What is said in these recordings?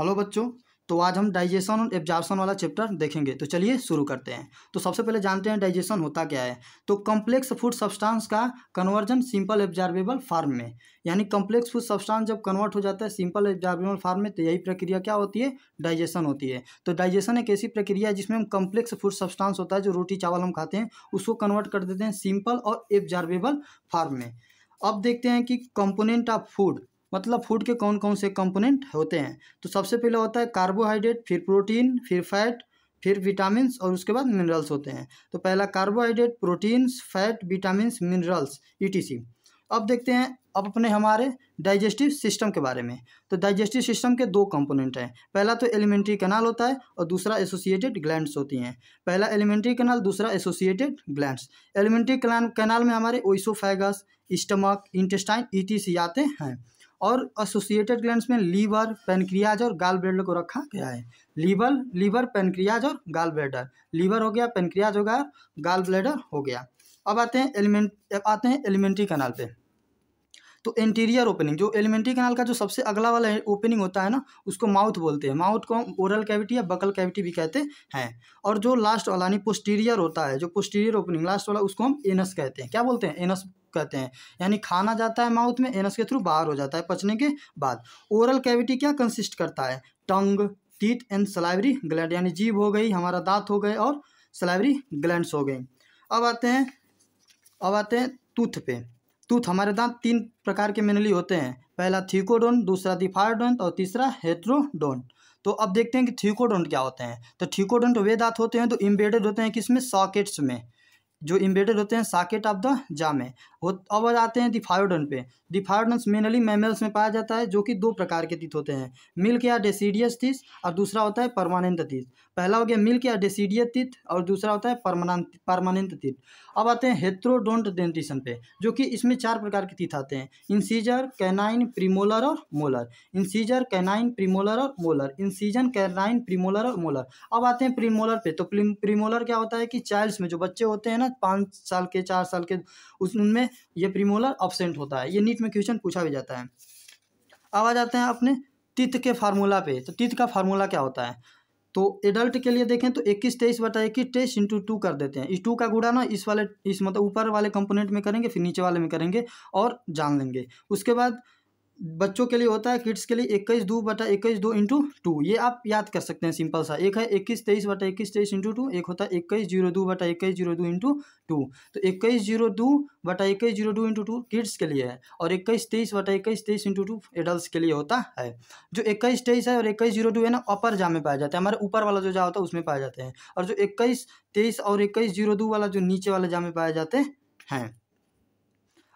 hello बच्चों तो आज हम डाइजेशन और एब्जॉर्प्शन वाला चैप्टर देखेंगे तो चलिए शुरू करते हैं तो सबसे पहले जानते हैं डाइजेशन होता क्या है तो कॉम्प्लेक्स फूड सब्सटेंस का कन्वर्जन सिंपल एब्जॉर्बेबल फार्म में यानी कॉम्प्लेक्स फूड सब्सटेंस जब कन्वर्ट हो जाता है सिंपल एब्जॉर्बेबल फार्म में तो यही प्रक्रिया क्या होती है डाइजेशन होती है तो डाइजेशन एक ऐसी प्रक्रिया है जिसमें हम कॉम्प्लेक्स फूड सब्सटेंस होता है जो रोटी चावल हम खाते हैं उसको कन्वर्ट कर देते हैं सिंपल और एब्जॉर्बेबल फार्म में अब देखते हैं कि कंपोनेंट ऑफ फूड मतलब फूड के कौन कौन से कंपोनेंट होते हैं तो सबसे पहले होता है कार्बोहाइड्रेट फिर प्रोटीन फिर फैट फिर विटामिन और उसके बाद मिनरल्स होते हैं तो पहला carbohydrate proteins fat vitamin minerals ई अब देखते हैं अब अपने हमारे डाइजेस्टिव सिस्टम के बारे में तो डाइजेस्टिव सिस्टम के दो कंपोनेंट हैं पहला तो एलिमेंट्री कनाल होता है और दूसरा एसोसिएटेड ग्लैंड्स होती हैं पहला एलिमेंट्री कनाल दूसरा एसोसिएटेड ग्लैंड्स एलिमेंट्री कनाल में हमारे ओइसोफेगस स्टमक इंटेस्टाइन ई आते हैं और एसोसिएटेड ग्लैंड में लीवर पेनक्रियाज और गाल ब्लेडर को रखा गया है लीवर लीवर पेनक्रियाज और गाल ब्लेडर लीवर हो गया पेनक्रियाज हो गया गाल ब्लेडर हो गया अब आते हैं एलिमेंट आते हैं एलिमेंट्री कनाल पे तो एंटीरियर ओपनिंग जो एलिमेंट्री कनाल का जो सबसे अगला वाला ओपनिंग होता है ना उसको माउथ बोलते हैं माउथ को ओरल कैविटी या बकल कैविटी भी कहते हैं और जो लास्ट वाला यानी पोस्टीरियर होता है जो पोस्टीरियर ओपनिंग लास्ट वाला उसको हम एनस कहते हैं क्या बोलते हैं एनस कहते हैं यानी खाना जाता है माउथ में एनस के थ्रू बाहर हो जाता है पचने के बाद ओरल कैविटी क्या कंसिस्ट करता है tongue teeth and salivary gland यानी जीव हो गई हमारा दांत हो गए और सलाइवरी ग्लैंड हो गई अब आते हैं अब आते हैं टूथ पे टूथ हमारे दांत तीन प्रकार के मेनली होते हैं पहला थीकोडोन दूसरा दिफायोडोन और तीसरा हेट्रोडोन तो अब देखते हैं कि थीकोडोन क्या होते हैं तो थीकोडोन वे दांत होते हैं तो इम्बेडेड होते हैं किसमें सॉकेट्स में जो इम्बेडेड होते हैं साकेट ऑफ द जा में हो अब आते हैं दिफायोडन पे दिफायोडन मेनली मैमल्स में पाया जाता है जो कि दो प्रकार के तीत होते हैं मिल्क या डेसीडियस तीस और दूसरा होता है परमानेंट तीत पहला हो गया मिल्क या डेसीडियस तीत और दूसरा होता है परमानेंट परमानेंट तीत अब आते हैं हेथ्रोडोंट डेंटिशन पे जो कि इसमें चार प्रकार के तीत आते हैं इंसीजर कैनाइन प्रीमोलर और मोलर इंसीजर कैनाइन प्रीमोलर और मोलर इंसीजन कैनाइन प्रीमोलर और मोलर अब आते हैं प्रीमोलर पे तो प्रीमोलर क्या होता है कि चाइल्ड्स में जो बच्चे होते हैं ना ना पाँच साल के चार साल के उसमें ये प्रीमोलर ऑब्सेंट होता है ये नीट में क्वेश्चन पूछा भी जाता है अब आ जाते हैं अपने तित के फार्मूला पे तो तित का फार्मूला क्या होता है तो एडल्ट के लिए देखें तो इक्कीस तेईस बटा इक्कीस तेईस इंटू टू कर देते हैं इस टू का गुड़ा ना इस वाले इस मतलब ऊपर वाले कंपोनेंट में करेंगे फिर नीचे वाले में करेंगे और जान लेंगे उसके बाद बच्चों के लिए होता है किड्स के लिए इक्कीस दो बटा इक्कीस दो इंटू टू ये आप याद कर सकते हैं सिंपल सा एक है इक्कीस तेईस बटा इक्कीस तेईस इंटू टू एक होता है इक्कीस जीरो दो बटा इक्कीस जीरो दो इंटू टू तो इक्कीस जीरो दो बटा इक्कीस जीरो दो इंटू टू किड्स के लिए है और इक्कीस तेईस बटा इक्कीस तेईस इंटू टू एडल्ट के लिए होता है जो इक्कीस तेईस है और इक्कीस जीरो टू है ना अपर जा में पाया जाता है हमारे ऊपर वाला जो जा होता है उसमें पाए जाते हैं और जो इक्कीस तेईस और इक्कीस जीरो दो वाला जो नीचे वाला जा में पाए जाते हैं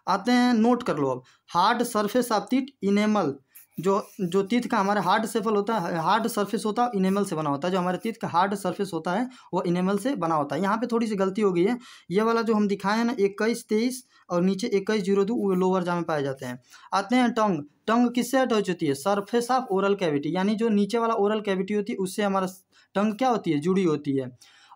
आते हैं नोट कर लो अब hard surface of teeth enamel जो जो तीत का हमारा हार्ड सेफल होता है हार्ड सरफेस होता है इनेमल से बना होता है जो हमारे तीत का हार्ड सरफेस होता है वो इनेमल से बना होता है यहाँ पे थोड़ी सी गलती हो गई है ये वाला जो हम दिखाए हैं ना इक्कीस तेईस और नीचे इक्कीस जीरो दो वो लोअर जा में पाए जाते हैं आते हैं टंग टंग किससे अटैच होती है सरफेस ऑफ ओरल कैविटी यानी जो नीचे वाला ओरल कैविटी होती है उससे हमारा टंग क्या होती है जुड़ी होती है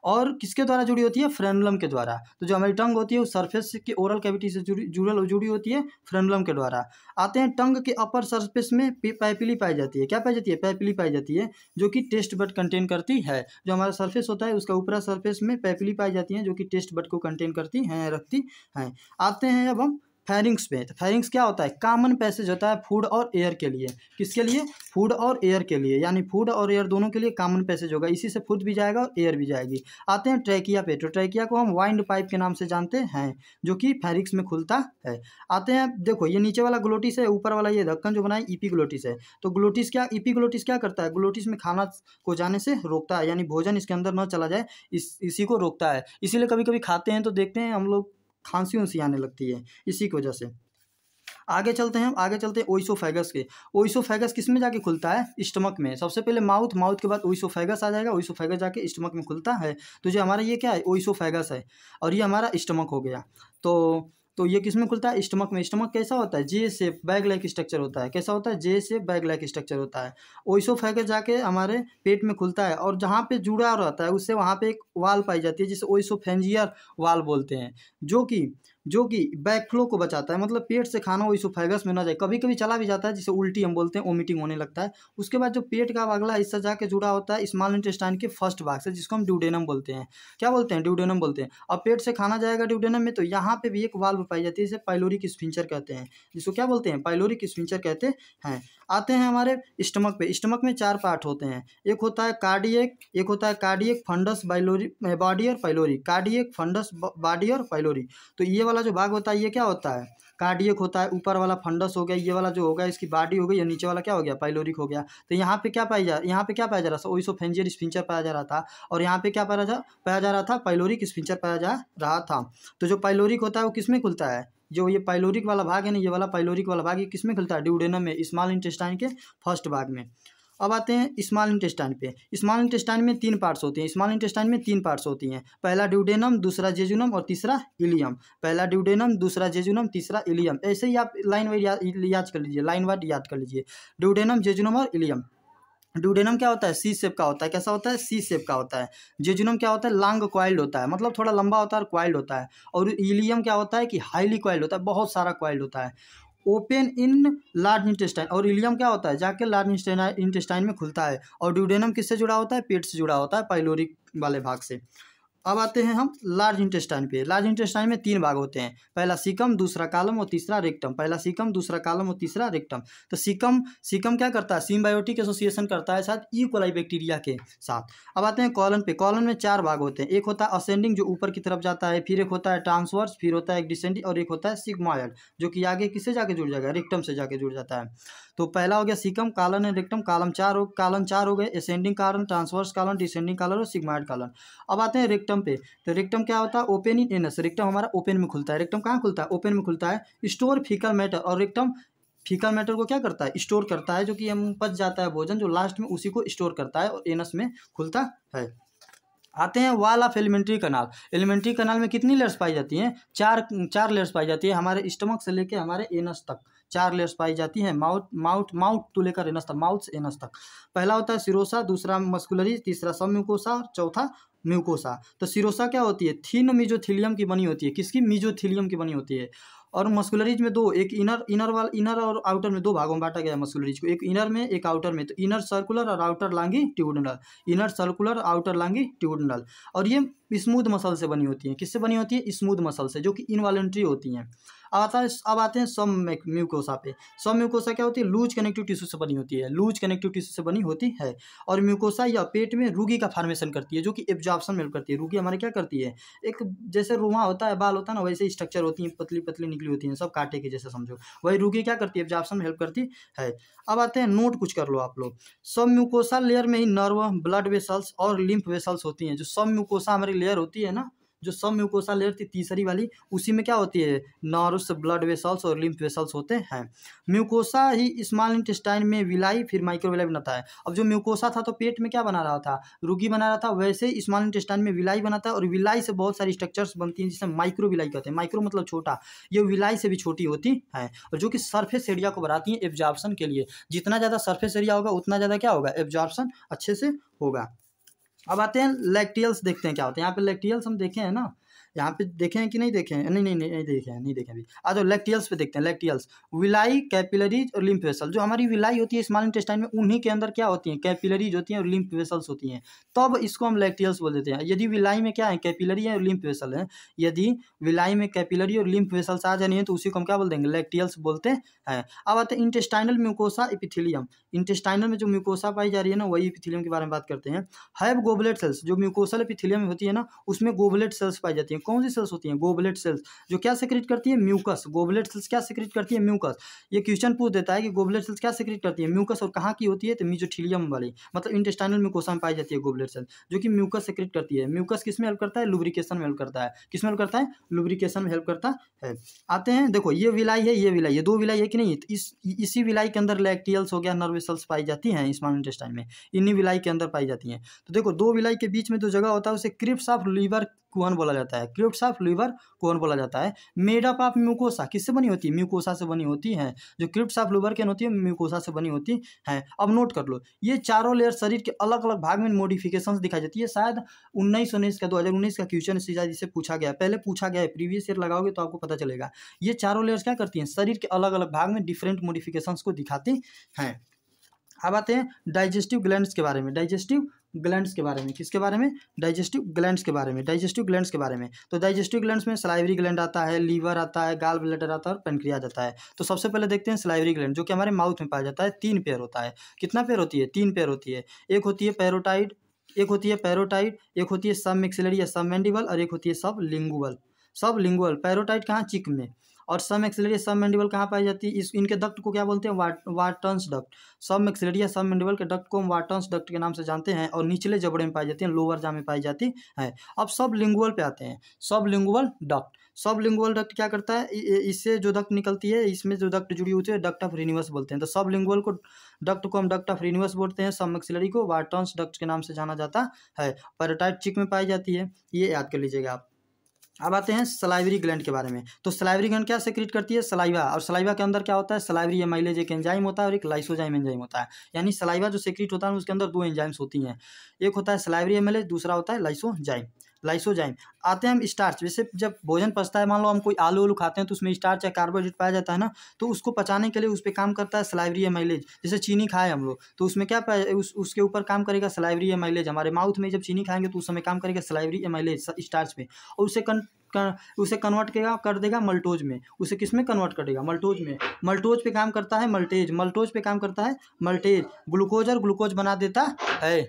और किसके द्वारा जुड़ी होती है फ्रेनलम के द्वारा तो जो हमारी टंग होती है वो सरफेस की ओरल कैविटी से जुड़ी जुड़ल जुड़ी होती है फ्रेनलम के द्वारा आते हैं टंग के अपर सरफेस में पैपिली पाई जाती है क्या पाई जाती है पैपिली पाई जाती है जो कि टेस्ट बट कंटेन करती है जो हमारा सर्फेस होता है उसका ऊपरा सर्फेस में पैपिली पाई जाती है जो कि टेस्ट बट को कंटेन करती हैं रखती हैं आते हैं अब हम फेरिंग्स पे तो फेरिंग्स क्या होता है कॉमन पैसेज होता है फूड और एयर के लिए किसके लिए फूड और एयर के लिए यानी फूड और एयर दोनों के लिए कॉमन पैसेज होगा इसी से फूड भी जाएगा और एयर भी जाएगी आते हैं ट्रैकिया पे तो ट्रैकिया को हम वाइंड पाइप के नाम से जानते हैं जो कि फेरिक्स में खुलता है आते हैं देखो ये नीचे वाला ग्लोटिस है ऊपर वाला ये धक्कन जो बनाए ईपी ग्लोटिस है तो ग्लोटिस क्या ईपी ग्लोटिस क्या करता है ग्लोटिस में खाना को जाने से रोकता है यानी भोजन इसके अंदर न चला जाए इस इसी को रोकता है इसीलिए कभी कभी खाते हैं तो देखते हैं हम लोग खांसी उंसी आने लगती है इसी की वजह से आगे चलते हैं हम आगे चलते हैं ओइसोफेगस के ओइसोफेगस किस में जाके खुलता है स्टमक में सबसे पहले माउथ माउथ के बाद ओइसोफेगस आ जाएगा ओइसोफेगस जाके स्टमक में खुलता है तो जो हमारा ये क्या है ओइसोफेगस है और ये हमारा स्टमक हो गया तो तो ये किस में खुलता है स्टमक में स्टमक कैसा होता है जे से बैग लाइक स्ट्रक्चर होता है कैसा होता है जे से बैग लाइक स्ट्रक्चर होता है फैगस जाके हमारे पेट में खुलता है और जहाँ पे जुड़ा रहता है उससे वहाँ पे एक वाल पाई जाती है जिसे फेंजियर वाल बोलते हैं जो कि जो कि बैकफ्लो को बचाता है मतलब पेट से खाना वो इसोफेगस में ना जाए कभी कभी चला भी जाता है जिसे उल्टी हम बोलते हैं ओमिटिंग होने लगता है उसके बाद जो पेट का अगला हिस्सा जाके जुड़ा होता है स्मॉल इंटेस्टाइन के फर्स्ट भाग से जिसको हम ड्यूडेनम बोलते हैं क्या बोलते हैं ड्यूडेनम बोलते हैं अब पेट से खाना जाएगा ड्यूडेनम में तो यहाँ पर भी एक वाल्व पाई जाती है जिसे पाइलोरिक स्फिंचर कहते हैं जिसको क्या बोलते हैं पाइलोरिक स्फिंचर कहते हैं आते हैं हमारे स्टमक पे स्टमक में चार पार्ट होते हैं एक होता है कार्डियक एक होता है कार्डियक फंडस बाइलोरी बॉडी और पाइलोरी कार्डियक फंडस बॉडी और पाइलोरी तो ये वाला जो भाग होता है ये क्या होता है कार्डियक होता है ऊपर वाला फंडस हो गया ये वाला जो होगा इसकी बॉडी हो गई या नीचे वाला क्या हो गया पाइलोरिक हो गया तो यहाँ पे क्या पाया जा यहाँ पे क्या पाया जा रहा था ओइसो फेंजियर स्पिंचर पाया जा रहा था और यहाँ पे क्या पाया जा पाया जा रहा था पाइलोरिक स्पिंचर पाया जा रहा था तो जो पाइलोरिक होता है वो किस में खुलता है जो ये पाइलोरिक वाला भाग है ना ये वाला पाइलोरिक वाला भाग ये किसमें खुलता है ड्यूडेनम में स्मॉल इंटेस्टाइन के फर्स्ट भाग में अब आते हैं स्मॉल इंटेस्टाइन पे स्मॉल इंटेस्टाइन में तीन पार्ट्स होते हैं स्मॉल इंटेस्टाइन में तीन पार्ट्स होती हैं पहला ड्यूडेनम दूसरा जेजुनम और तीसरा इलियम पहला ड्यूडेनम दूसरा जेजुनम तीसरा इलियम ऐसे ही आप लाइन वाइज याद कर लीजिए लाइन वाइज याद कर लीजिए ड्यूडेनम जेजुनम और इलियम ड्यूडेनम क्या होता है सी सेप का होता है कैसा होता है सी सेप का होता है जेजुनम क्या होता है लॉन्ग क्वाइल्ड होता है मतलब थोड़ा लंबा होता है और क्वाइल्ड होता है और इलियम क्या होता है कि हाईली क्वाइल्ड होता है बहुत सारा क्वाइल्ड होता है ओपन इन लार्ज इंटेस्टाइन और इलियम क्या होता है जाके लार्ज इंटेस्टाइन में खुलता है और ड्यूडेनम किससे जुड़ा होता है पेट से जुड़ा होता है पाइलोरिक वाले भाग से अब आते हैं हम लार्ज इंटेस्टाइन पे लार्ज इंटेस्टाइन में तीन भाग होते हैं पहला सिकम दूसरा कालम और तीसरा रिक्टम पहला सिकम दूसरा कालम और तीसरा रिक्टम तो सिकम सिकम क्या करता है सिम्बायोटिक एसोसिएशन करता है साथ ई कोलाई बैक्टीरिया के साथ अब आते हैं कॉलन पे कॉलन में चार भाग होते हैं एक होता है असेंडिंग जो ऊपर की तरफ जाता है फिर एक होता है ट्रांसवर्स फिर होता है एक डिसेंडिंग और एक होता है सिग्मायड जो कि आगे किससे जाके जुड़ जाएगा रिक्टम से जाके जुड़ जाता है तो पहला हो गया सिकम कालन एंड रिक्टम कालम चार हो कालन चार हो गए ascending colon transverse colon descending colon और सिग्मायड कालन अब आते हैं रिक्टम रिक्टम पे तो रिक्टम क्या होता है ओपन इन एनस रिक्टम हमारा ओपन में खुलता है रिक्टम कहाँ खुलता है ओपन में खुलता है स्टोर फीकल मैटर और रिक्टम फीकल मैटर को क्या करता है स्टोर करता है जो कि हम पच जाता है भोजन जो लास्ट में उसी को स्टोर करता है और एनस में खुलता है आते हैं wall of elementary canal elementary canal में कितनी लेयर्स पाई जाती हैं चार चार लेयर्स पाई जाती है हमारे स्टमक से लेके हमारे एनस तक चार लेयर्स पाई जाती हैं माउथ माउथ माउथ टू लेकर एनस तक माउथ एनस तक पहला होता है सिरोसा दूसरा मस्कुलरी तीसरा और चौथा म्यूकोसा तो सिरोसा क्या होती है थीन मिजोथिलियम की बनी होती है किसकी मिजोथिलियम की बनी होती है और मस्कुलरीज में दो एक इनर इनर वाल इनर और आउटर में दो भागों में बांटा गया है मस्कुलरीज को एक इनर में एक आउटर में तो इनर सर्कुलर और outer longitudinal inner circular outer longitudinal और ये स्मूथ मसल से बनी होती हैं किससे बनी होती है स्मूथ मसल से जो कि इनवालेंट्री होती हैं अब आता है अब आते हैं सब म्यूकोसा पे सब म्यूकोसा क्या होती है लूज कनेक्टिव टिश्यू से बनी होती है लूज कनेक्टिव टिश्यू से बनी होती है और म्यूकोसा या पेट में रूगी का फॉर्मेशन करती है जो कि एब्जॉर्बन में करती है रूगी हमारे क्या करती है एक जैसे रुआ होता है बाल होता है ना वैसे स्ट्रक्चर होती है पतली पतली निकली होती है सब काटे के जैसे समझो वही रूगी क्या करती है एब्जॉर्बन में हेल्प करती है अब आते हैं नोट कुछ कर लो आप लोग सब म्यूकोसा लेयर में ही नर्व ब्लड वेसल्स और लिम्फ वेसल्स होती हैं जो सब म्यूकोसा हमारी लेयर होती है ना जो सब म्यूकोसा लेयर थी तीसरी वाली उसी में क्या होती है नॉर्स ब्लड वेसल्स और लिम्फ वेसल्स होते हैं म्यूकोसा ही स्मॉल इंटेस्टाइन में विलाई फिर माइक्रोविलाई बनाता है अब जो म्यूकोसा था तो पेट में क्या बना रहा था रुगी बना रहा था वैसे स्मॉल इंटेस्टाइन में विलाई बनाता है और विलाई से बहुत सारी स्ट्रक्चर्स बनती हैं जिसे माइक्रो कहते हैं माइक्रो मतलब छोटा ये विलाई से भी छोटी होती है और जो कि सर्फेस एरिया को बढ़ाती है एब्जॉर्प्शन के लिए जितना ज़्यादा सर्फेस एरिया होगा उतना ज़्यादा क्या होगा एब्जॉर्प्शन अच्छे से होगा अब आते हैं लेक्टियल्स देखते हैं क्या होते हैं यहाँ पे लेक्टियल्स हम देखे हैं ना यहाँ पे देखे हैं कि नहीं देखे हैं नहीं नहीं नहीं, नहीं देखे हैं नहीं देखे अभी आ जाओ लेक्टियल्स पे देखते हैं लेक्टियल्स विलाई कैपिलरीज और लिम्फ वेसल जो हमारी विलाई होती है स्मॉल इंटेस्टाइन में उन्हीं के अंदर क्या होती हैं कैपिलरीज होती हैं और लिम्फ वेसल्स होती हैं तब इसको हम लेक्टियल्स बोल देते हैं यदि विलाई में क्या है कैपिलरी है और लिम्फ वेसल है यदि विलाई में कैपिलरी और लिम्फ वेसल्स आ जाए है तो उसी को हम क्या बोल देंगे लेक्टियल्स बोलते हैं अब आते हैं इंटेस्टाइनल म्यूकोसा इपिथिलियम इंटेस्टाइनल में जो म्यूकोसा पाई जा रही है ना वही इपिथिलियम के बारे में बात करते हैं हैव गोबलेट सेल्स जो म्यूकोसल इपिथिलियम होती है ना उसमें गोबलेट सेल्स पाई जाती है कौन सी सेल्स होती हैं गोबलेट सेल्स जो क्या सिक्रिट करती है म्यूकस गोबलेट सेल्स क्या सिक्रिट करती है म्यूकस ये क्वेश्चन पूछ देता है कि गोबलेट सेल्स क्या सिक्रिट करती है म्यूकस और कहाँ की होती है तो मीजोथीलियम वाली मतलब इंटेस्टाइनल म्यूकोसा में पाई जाती है गोबलेट सेल्स जो कि म्यूकस सिक्रिट करती है म्यूकस किस में हेल्प करता है लुब्रिकेशन में हेल्प करता है किस में हेल्प करता है लुब्रिकेशन में हेल्प करता है आते हैं देखो ये विलाई है ये विलाई ये दो विलाई है कि नहीं इसी विलाई के अंदर लैक्टियल्स हो गया नर्वस सेल्स पाई जाती हैं स्मॉल इंटेस्टाइन में इन्हीं विलाई के अंदर पाई जाती हैं तो देखो दो विलाई के बीच में जो जगह होता है उसे क्रिप्स ऑफ लीवर कौन बोला जाता है क्रिप्ट ऑफ लीवर कौन बोला जाता है मेडअप ऑफ म्यूकोसा किससे बनी होती है म्यूकोसा से बनी होती है जो क्रिप्ट ऑफ लीवर कैन होती है म्यूकोसा से बनी होती है अब नोट कर लो ये चारों लेयर शरीर के अलग अलग भाग में मोडिफिकेशन दिखाई जाती है शायद उन्नीस उन्नीस का दो का क्वेश्चन सीधा जिसे पूछा गया पहले पूछा गया है प्रीवियस ईयर लगाओगे तो आपको पता चलेगा ये चारों लेयर्स क्या करती हैं शरीर के अलग अलग भाग में डिफरेंट मोडिफिकेशन को दिखाती हैं अब आते हैं डाइजेस्टिव ग्लैंड्स के बारे में डाइजेस्टिव ग्लैंड्स के बारे में किसके बारे में डाइजेस्टिव ग्लैंड्स के बारे में डाइजेस्टिव ग्लैंड्स के बारे में तो डाइजेस्टिव ग्लैंड्स में सलाइवरी ग्लैंड आता है लीवर आता है गाल ब्लेडर आता है और पेनक्रियाज आता है तो सबसे पहले देखते हैं सलाइवरी ग्लैंड जो कि हमारे माउथ में पाया जाता है तीन पेयर होता है कितना पेयर होती है तीन पेयर होती है एक होती है पैरोटाइड एक होती है पैरोटाइड एक होती है सब मिक्सिलरी या सब मैंडिबल और एक होती है सब लिंगुअल सब लिंगुअल पैरोटाइड कहाँ चिक में और सब मैक्सिलरी सब मैंडिबल कहाँ पाई जाती है इस इनके डक्ट को क्या बोलते हैं Wharton's duct submaxillary submandibular के डक्ट को हम वाटन्स डक्ट के नाम से जानते हैं और निचले जबड़े में पाई जाती है लोअर जा में पाई जाती है अब सब लिंगुअल पे आते हैं sublingual duct sublingual duct क्या करता है इससे जो डक्ट निकलती है इसमें जो डक्ट जुड़ी होती है डक्ट ऑफ रिनिवर्स बोलते हैं तो सब लिंगुअल को डक्ट को हम डक्ट ऑफ रिनिवर्स बोलते हैं सब मैक्सिलरी को वाटन्स डक्ट के नाम से जाना जाता है पैराटाइट चिक में पाई जाती है ये याद कर लीजिएगा आप अब आते हैं सलाइवरी ग्लैंड के बारे में तो सलाइवरी ग्लैंड क्या सेक्रेट करती है सलाइवा और सलाइवा के अंदर क्या होता है सलाइवरी एमाइलेज एक एंजाइम होता है और एक लाइसोजाइम एंजाइम होता है यानी सलाइवा जो सेक्रेट होता है उसके अंदर दो एंजाइम्स होती हैं एक होता है सलाइवरी एमाइलेज दूसरा होता है लाइसोजाइम लाइसोजाइम आते हैं हम स्टार्च जैसे जब भोजन पचता है मान लो हम कोई आलू आलू खाते हैं तो उसमें स्टार्च या कार्बोहाइड्रेट पाया जाता है ना तो उसको पचाने के लिए उस पर काम करता है सलाइवरी माइलेज जैसे चीनी खाए हम लोग तो उसमें क्या उस, उसके ऊपर काम करेगा सलाइवरी माइलेज हमारे माउथ में जब चीनी खाएंगे तो उस समय काम करेगा सलाइवरी माइलेज स्टार्च पे और उसे कन कर, उसे कन्वर्ट करेगा कर देगा मल्टोज में उसे किस में कन्वर्ट कर देगा मल्टोज में मल्टोज पे काम करता है मल्टेज मल्टोज पे काम करता है मल्टेज ग्लूकोज और ग्लूकोज बना देता है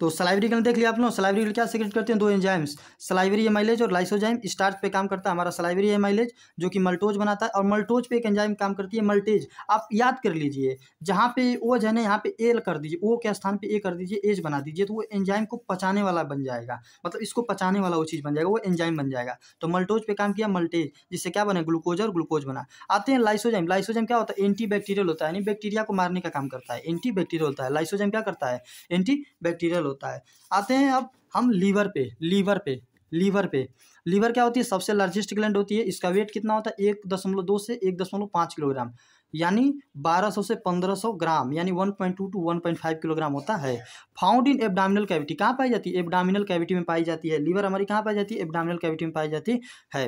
तो सलाइवरी गल देख लिया आप लोग सलाइवरी क्या सिक्रेट करते हैं दो एंजाइम्स सलाइवरी एमाइलेज और लाइसोजाइम स्टार्च पे काम करता है हमारा सलाइवरी एमाइलेज जो कि मल्टोज बनाता है और मल्टोज पे एक एंजाइम काम करती है मल्टेज आप याद कर लीजिए जहाँ पे ओज है ना यहाँ पे एल कर दीजिए ओ के स्थान पर ए कर दीजिए एज बना दीजिए तो वो एंजाइम को पचाने वाला बन जाएगा मतलब इसको पचाने वाला वो चीज़ बन जाएगा वो एंजाइम बन जाएगा तो मल्टोज पे काम किया मल्टेज जिससे क्या बने ग्लूकोज और ग्लूकोज बना आते हैं लाइसोजाइम लाइसोजाइम क्या होता है एंटी बैक्टीरियल होता है यानी बैक्टीरिया को मारने का काम करता है एंटी बैक्टीरियल होता है लाइसोजाइम क्या करता है एंटी बैक्टीरियल कोलेस्ट्रॉल होता है आते हैं अब हम लीवर पे लीवर पे लीवर पे लीवर क्या होती है सबसे लार्जेस्ट ग्लैंड होती है इसका वेट कितना होता है एक दशमलव दो से एक दशमलव पाँच किलोग्राम यानी 1200 से 1500 ग्राम यानी 1.2 टू 1.5 किलोग्राम होता है फाउंड इन एबडामिनल कैविटी कहाँ पाई जाती है एबडामिनल कैविटी में पाई जाती है लीवर हमारी कहाँ पाई जाती है एबडामिनल कैविटी में पाई जाती है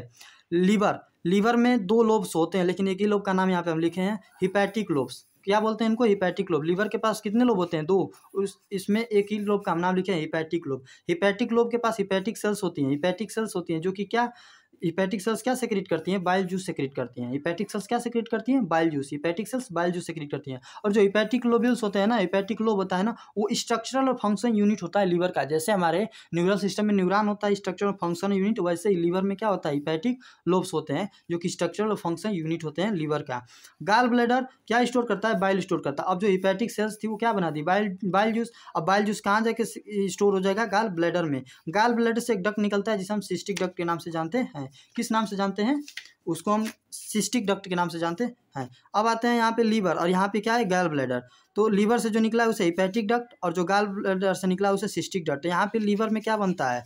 लीवर लीवर में दो लोब्स होते हैं लेकिन एक ही लोब का नाम यहाँ पे हम लिखे हैं हिपैटिक लोब्स क्या बोलते हैं इनको हिपैटिक लोब लीवर के पास कितने लोब होते हैं दो उस इसमें एक ही लोब का हम नाम लिखे हैं हिपैटिक लोब हिपैटिक लोब के पास हिपैटिक सेल्स होती हैं हिपैटिक सेल्स होती हैं जो कि क्या इपैटिक सेल्स क्या सेक्रेट करती हैं बाइल जूस सेक्रेट करती हैं इपैटिक सेल्स क्या सेक्रेट करती हैं bile juice hepatic cells bile juice secrete करती हैं और जो इपैटिक लोबल्स होते हैं ना इपैटिक लोब होता है ना वो स्ट्रक्चरल और फंक्शन यूनिट होता है लीवर का जैसे हमारे न्यूरल सिस्टम में न्यूरान होता है स्ट्रक्चर और फंक्शन यूनिट वैसे लीवर में क्या होता है इपैटिक लोब्स होते हैं जो कि स्ट्रक्चरल और फंक्शन यूनिट होते हैं लीवर का गाल ब्लेडर क्या स्टोर करता है बाइल स्टोर करता है अब जो इपैटिक सेल्स थी वो क्या बना दी बाइल बाइल जूस अब बाइल जूस कहाँ जाकर स्टोर हो जाएगा गाल ब्लेडर में गाल ब्लेडर से एक डक निकलता है जिसे हम सिस्टिक डक के नाम से जानते हैं हैं किस नाम से जानते हैं उसको हम सिस्टिक डक्ट के नाम से जानते हैं अब आते हैं यहाँ पे लीवर और यहाँ पे क्या है गैल ब्लेडर तो लीवर से जो निकला है उसे हिपैटिक डक्ट और जो गैल ब्लेडर से निकला उसे सिस्टिक डक्ट तो यहाँ पे लीवर में क्या बनता है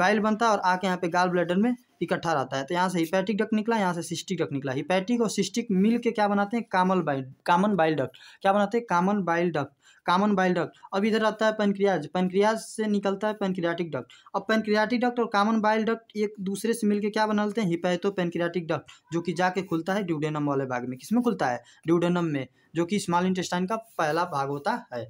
बाइल बनता है और आके यहाँ पे गाल ब्लेडर में इकट्ठा रहता है तो यहाँ से हिपैटिक डक्ट निकला यहाँ से सिस्टिक डक्ट निकला हिपैटिक और सिस्टिक मिल क्या बनाते हैं common bile common bile duct क्या बनाते हैं common bile duct common bile duct अब इधर आता है पेनक्रियाज पेनक्रियाज से निकलता है पेनक्रियाटिक डक्ट अब पेनक्रियाटिक डक्ट और कॉमन बाइल डक्ट एक दूसरे से मिलकर क्या बनाते हैं हिपैथो पेनक्रियाटिक डक्ट जो कि जाके खुलता है ड्यूडेनम वाले भाग में किसमें खुलता है ड्यूडेनम में जो कि स्मॉल इंटेस्टाइन का पहला भाग होता है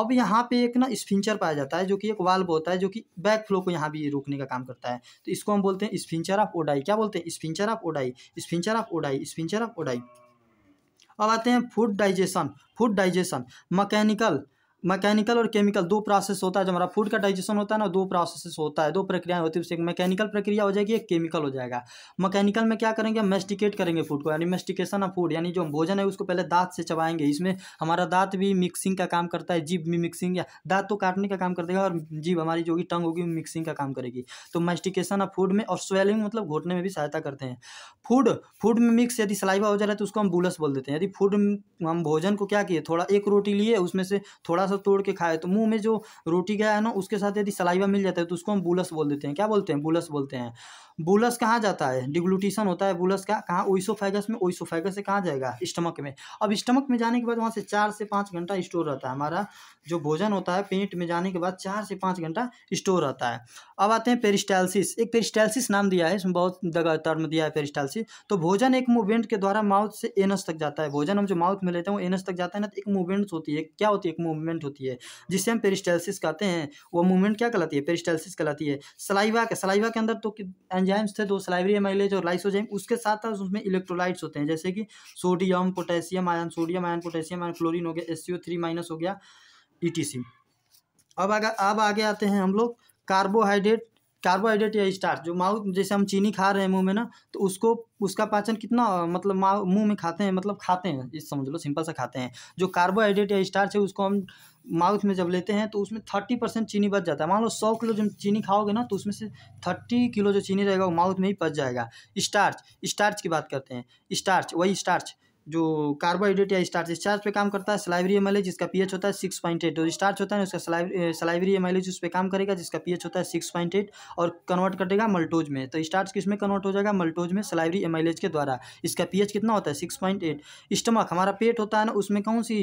अब यहाँ पे एक ना स्फिंचर पाया जाता है जो कि एक वाल्व होता है जो कि बैक फ्लो को यहाँ भी रोकने का काम करता है तो इसको हम बोलते हैं स्फिंचर ऑफ ओडाई क्या बोलते हैं sphincter of Oddi sphincter of Oddi sphincter of Oddi अब आते हैं food digestion food digestion mechanical mechanical और केमिकल दो प्रोसेस होता है जो हमारा फूड का डाइजेशन होता है ना दो प्रोसेस होता है दो प्रक्रियाएं होती है उससे एक मैकेनिकल प्रक्रिया हो जाएगी एक केमिकल हो जाएगा मैकेनिकल में क्या करेंगे हम मेस्टिकेट करेंगे फूड को यानी मेस्टिकेशन ऑफ फूड यानी जो हम भोजन है उसको पहले दांत से चबाएंगे इसमें हमारा दांत भी मिक्सिंग का काम करता है जीभ भी मिक्सिंग या दांत तो काटने का काम कर देगा और जीभ हमारी जो होगी टंग होगी मिक्सिंग का काम करेगी तो मेस्टिकेशन ऑफ फूड में और स्वेलिंग मतलब घोटने में भी सहायता करते हैं फूड फूड में मिक्स यदि सलाइवा हो जा रहा है तो उसको हम बुलस बोल देते हैं यदि फूड हम भोजन को क्या किए थोड़ा एक रोटी लिए उसमें से थोड़ा थोड़ा सा तोड़ के खाए तो मुंह में जो रोटी गया है ना उसके साथ यदि सलाइवा मिल जाता है तो उसको हम बुलस बोल देते हैं क्या बोलते हैं बुलस बोलते हैं बुलस कहाँ जाता है डिग्लूटिशन होता है बुलस का कहाँ ओइसोफेगस में ओइसोफेगस से कहाँ जाएगा स्टमक में अब स्टमक में जाने के बाद वहाँ से चार से पाँच घंटा स्टोर रहता है हमारा जो भोजन होता है पेट में जाने के बाद चार से पाँच घंटा स्टोर रहता है अब आते हैं पेरिस्टाइलिस एक पेरिस्टैल्सिस नाम दिया है इसमें बहुत दगा टर्म दिया है पेरिस्टैल्सिस तो भोजन एक मूवमेंट के द्वारा माउथ से एनस तक जाता है भोजन हम जो माउथ में लेते हैं वो एनस तक जाता है ना तो एक मूवमेंट होती है क्या होती है एक मूवमेंट होती है जिसे हम पेरिस्टाइलिस कहते हैं वो मूवमेंट क्या कहलाती है पेरिस्टाइलिस कहलाती है सलाइवा के सलाइवा के अंदर तो एंजाइम्स थे दो सलाइवरी एमाइलेज और लाइसोजाइम उसके साथ साथ उसमें इलेक्ट्रोलाइट्स होते हैं जैसे कि sodium potassium ion sodium ion potassium ion chlorine हो गया एस थ्री माइनस हो गया ई e अब आगे अब आगे आते हैं हम लोग कार्बोहाइड्रेट कार्बोहाइड्रेट या स्टार्च जो माउथ जैसे हम चीनी खा रहे हैं मुंह में ना तो उसको उसका पाचन कितना मतलब मुंह में खाते हैं मतलब खाते हैं इस समझ लो सिंपल सा खाते हैं जो कार्बोहाइड्रेट या स्टार्च है उसको हम माउथ में जब लेते हैं तो उसमें थर्टी परसेंट चीनी बच जाता है मान लो सौ किलो जब चीनी खाओगे ना तो उसमें से थर्टी किलो जो चीनी रहेगा वो माउथ में ही बच जाएगा स्टार्च स्टार्च की बात करते हैं स्टार्च वही स्टार्च जो कार्बोहाइड्रेट या स्टार्च स्टार्च पे काम करता है सलाइवरी एम जिसका पीएच होता है सिक्स पॉइंट एट और स्टार्च होता है उसका सलाइवरी एम उस पर काम करेगा जिसका पीएच होता है सिक्स पॉइंट एट और कन्वर्ट कर देगा मल्टोज में तो स्टार्च किस में कन्वर्ट हो जाएगा मल्टोज में सलाइवरी एम के द्वारा इसका पीएच कितना होता है सिक्स पॉइंट एट स्टमक हमारा पेट होता है ना उसमें कौन सी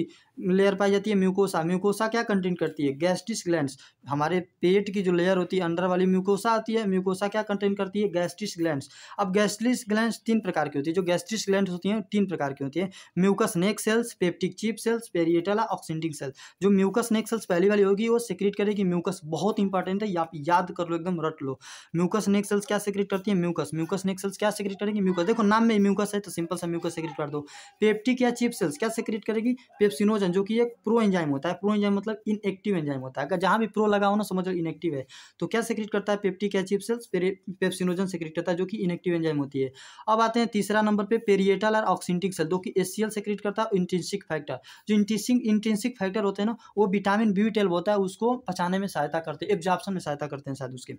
लेयर पाई जाती है म्यूकोसा म्यूकोसा क्या कंटेंट करती है गैस्ट्रिक ग्लैंड हमारे पेट की जो लेयर होती है अंडर वाली म्यूकोसा आती है म्यूकोसा क्या कंटेंट करती है गैस्ट्रिक ग्लैंड अब गैस्ट्रिक ग्लैंड तीन प्रकार की होती है जो गैस्ट्रिक ग्लैंड होती हैं तीन प्रकार की होती है होती है mucus neck cells peptic chief cells parietal or oxyntic cells जो म्यूकस नेक सेल्स पहली वाली होगी वो सिक्रिट करेगी म्यूकस बहुत इंपॉर्टेंट है आप याद कर लो एकदम रट लो म्यूकस नेक सेल्स क्या सिक्रिट करती है म्यूकस म्यूकस नेक सेल्स क्या सिक्रिट करेगी म्यूकस देखो नाम में म्यूकस है तो सिंपल सा म्यूकस सिक्रिट कर दो पेप्टिक या चीप सेल्स क्या सिक्रिट करेगी पेप्सिनोजन जो कि एक प्रो एंजाइम होता है प्रो एंजाइम मतलब इनएक्टिव एंजाइम होता है अगर जहाँ भी प्रो लगा हो ना समझ लो इनएक्टिव है तो क्या सिक्रिट करता है पेप्टिक या चीप सेल्स पेप्सिनोजन सिक्रिट करता है जो कि इनएक्टिव एंजाइम होती है अब आते हैं तीसरा नंबर पे पेरिएटल और ऑक्सिंटिक सेल दो कि एसीएल सेक्रेट करता है इंटेंसिक फैक्टर जो इंटेंसिक इंटेंसिक फैक्टर होते हैं ना वो विटामिन बी ट्वेल्व होता है उसको पचाने में सहायता करते हैं एब्जॉर्प्शन में सहायता करते हैं शायद उसके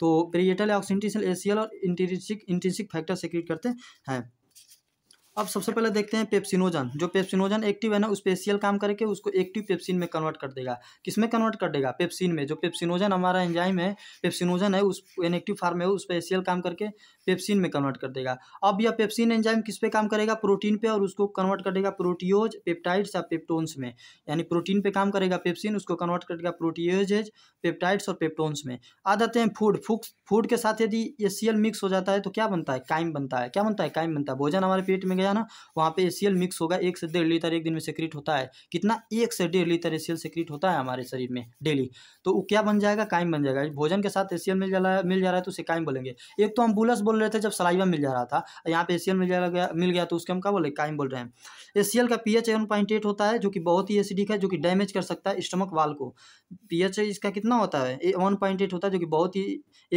तो पेरिएटल ऑक्सीटेंशियल एसीएल और इंटेंसिक इंटेंसिक फैक्टर सेक्रेट करते हैं अब सबसे पहले देखते हैं पेप्सिनोजन जो पेप्सिनोजन एक्टिव है ना उस स्पेशियल काम करके उसको एक्टिव पेप्सिन में कन्वर्ट कर देगा किस में कन्वर्ट कर देगा पेप्सिन में जो पेप्सिनोजन हमारा एंजाइम है पेप्सिनोजन है उस इनएक्टिव फार्म है उस स्पेशियल काम करके पेप्सिन में कन्वर्ट कर देगा अब यह पेप्सिन एंजाइम किस पे काम करेगा प्रोटीन पे और उसको कन्वर्ट कर देगा प्रोटियोज पेप्टाइड्स या पेप्टोन्स में यानी प्रोटीन पे काम करेगा पेप्सिन उसको कन्वर्ट कर देगा प्रोटीज पेप्टाइड्स और पेप्टोन्स में आ जाते हैं फूड फूड फूड के साथ यदि ए मिक्स हो जाता है तो क्या बनता है काइम बनता है क्या बनता है काइम बनता है भोजन हमारे पेट में गया ना वहाँ पे एसीएल मिक्स होगा एक से डेढ़ लीटर एक दिन में सेक्रेट होता है कितना एक से डेढ़ लीटर एसीएल सेक्रेट होता है हमारे शरीर में डेली तो वो क्या बन जाएगा कायम बन जाएगा भोजन के साथ एसीएल मिल जा रहा मिल जा रहा है तो उसे कायम बोलेंगे एक तो हम बुलस बोल रहे थे जब सलाइवा मिल जा रहा था यहाँ पे एसीएल मिल जा गया मिल गया तो उसके हम क्या बोले कायम बोल रहे हैं एसीएल का पी एच होता है जो कि बहुत ही एसिडिक है जो कि डैमेज कर सकता है स्टमक वाल को पी इसका कितना होता है वन होता है जो कि बहुत ही